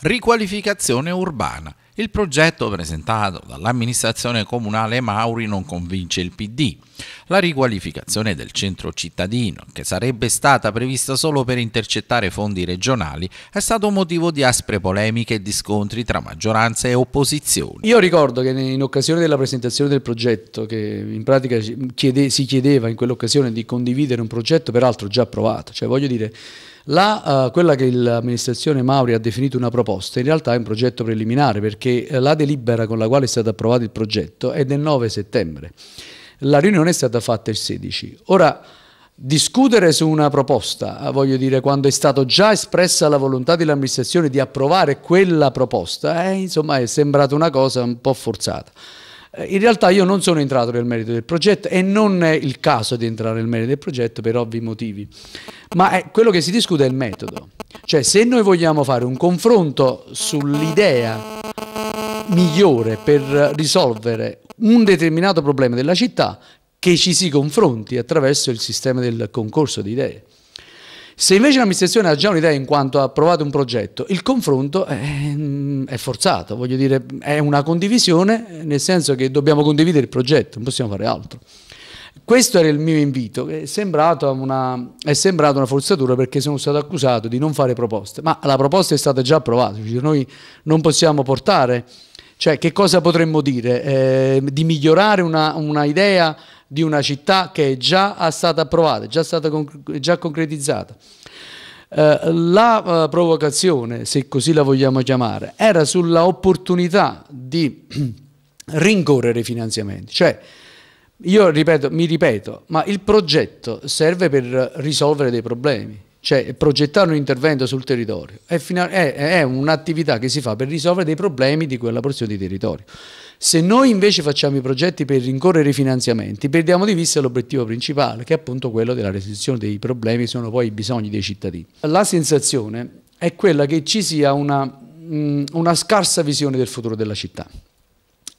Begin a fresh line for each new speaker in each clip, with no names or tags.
riqualificazione urbana. Il progetto presentato dall'amministrazione comunale Mauri non convince il PD. La riqualificazione del centro cittadino, che sarebbe stata prevista solo per intercettare fondi regionali, è stato motivo di aspre polemiche e di scontri tra maggioranza e opposizione.
Io ricordo che in occasione della presentazione del progetto, che in pratica chiede, si chiedeva in quell'occasione di condividere un progetto peraltro già approvato, cioè voglio dire... La, uh, quella che l'amministrazione Mauri ha definito una proposta in realtà è un progetto preliminare perché che eh, la delibera con la quale è stato approvato il progetto è del 9 settembre. La riunione è stata fatta il 16. Ora, discutere su una proposta, eh, voglio dire, quando è stata già espressa la volontà dell'amministrazione di approvare quella proposta, eh, insomma è sembrata una cosa un po' forzata. Eh, in realtà io non sono entrato nel merito del progetto e non è il caso di entrare nel merito del progetto per ovvi motivi, ma è, quello che si discute è il metodo. Cioè se noi vogliamo fare un confronto sull'idea migliore per risolvere un determinato problema della città che ci si confronti attraverso il sistema del concorso di idee. Se invece l'amministrazione ha già un'idea in quanto ha approvato un progetto, il confronto è, è, forzato, voglio dire, è una condivisione, nel senso che dobbiamo condividere il progetto, non possiamo fare altro. Questo era il mio invito, è sembrato, una, una, forzatura perché sono stato accusato di non fare proposte, ma la proposta è stata già approvata, cioè noi non possiamo portare cioè, che cosa potremmo dire? Eh, di migliorare una, una, idea di una città che è già stata approvata, già stata conc già concretizzata. Eh, la eh, provocazione, se così la vogliamo chiamare, era sulla opportunità di rincorrere i finanziamenti. Cioè, io ripeto, mi ripeto, ma il progetto serve per risolvere dei problemi cioè progettare un intervento sul territorio è, è, è un'attività che si fa per risolvere dei problemi di quella porzione di territorio. Se noi invece facciamo i progetti per rincorrere i finanziamenti, perdiamo di vista l'obiettivo principale, che è appunto quello della risoluzione dei problemi, che sono poi i bisogni dei cittadini. La sensazione è quella che ci sia una, una scarsa visione del futuro della città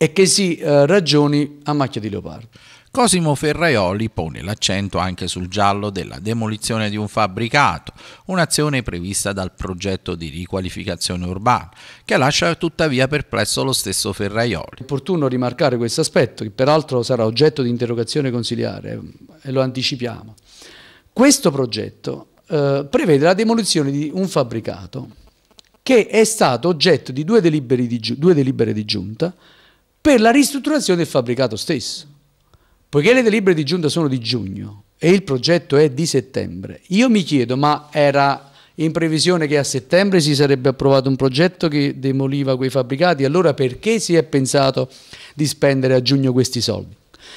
e che si eh,
ragioni a macchia di leopardo. Cosimo Ferraioli pone l'accento anche sul giallo della demolizione di un fabbricato, un'azione prevista dal progetto di riqualificazione urbana, che lascia tuttavia perplesso lo stesso Ferraioli. È opportuno rimarcare questo
aspetto, che peraltro sarà oggetto di interrogazione consiliare, e lo anticipiamo. Questo progetto eh, prevede la demolizione di un fabbricato che è stato oggetto di due di, due delibere di giunta per la ristrutturazione del fabbricato stesso. Poiché le delibere di giunta sono di giugno e il progetto è di settembre, io mi chiedo, ma era in previsione che a settembre si sarebbe approvato un progetto che demoliva quei fabbricati, allora perché si è pensato di spendere a giugno questi soldi?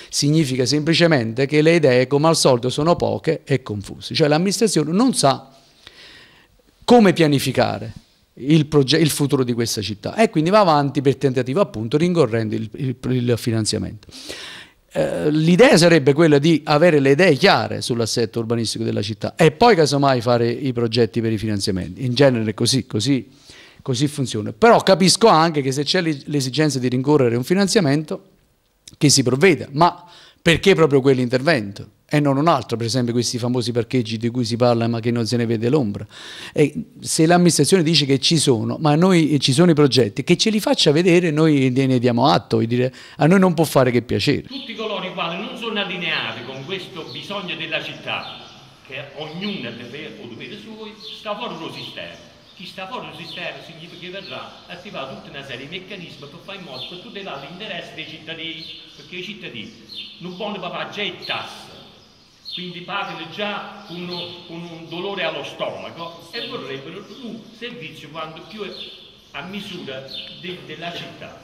Significa semplicemente che le idee, come al solito, sono poche e confuse. Cioè l'amministrazione non sa come pianificare il, il, futuro di questa città e quindi va avanti per tentativo appunto rincorrendo il, il, il finanziamento. Eh, l'idea sarebbe quella di avere le idee chiare sull'assetto urbanistico della città e poi casomai fare i progetti per i finanziamenti. In genere è così, così, così funziona. Però capisco anche che se c'è l'esigenza di rincorrere un finanziamento, che si provveda, ma perché proprio quell'intervento? e non un altro, per esempio questi famosi parcheggi di cui si parla ma che non se ne vede l'ombra. E se l'amministrazione dice che ci sono, ma noi eh, ci sono i progetti, che ce li faccia vedere noi ne diamo atto, dire, a noi non può fare che piacere. Tutti coloro i quali non sono allineati con questo bisogno della città,
che ognuno deve o dovere suo,
sta fuori dal sistema. Chi sta fuori dal sistema significa che verrà attivato tutta una serie di meccanismi per fare in modo per tutelare l'interesse dei cittadini, perché i cittadini non vogliono pagare già il tasso quindi padre già uno, un dolore allo stomaco e vorrebbero un servizio quanto più a misura de, della città.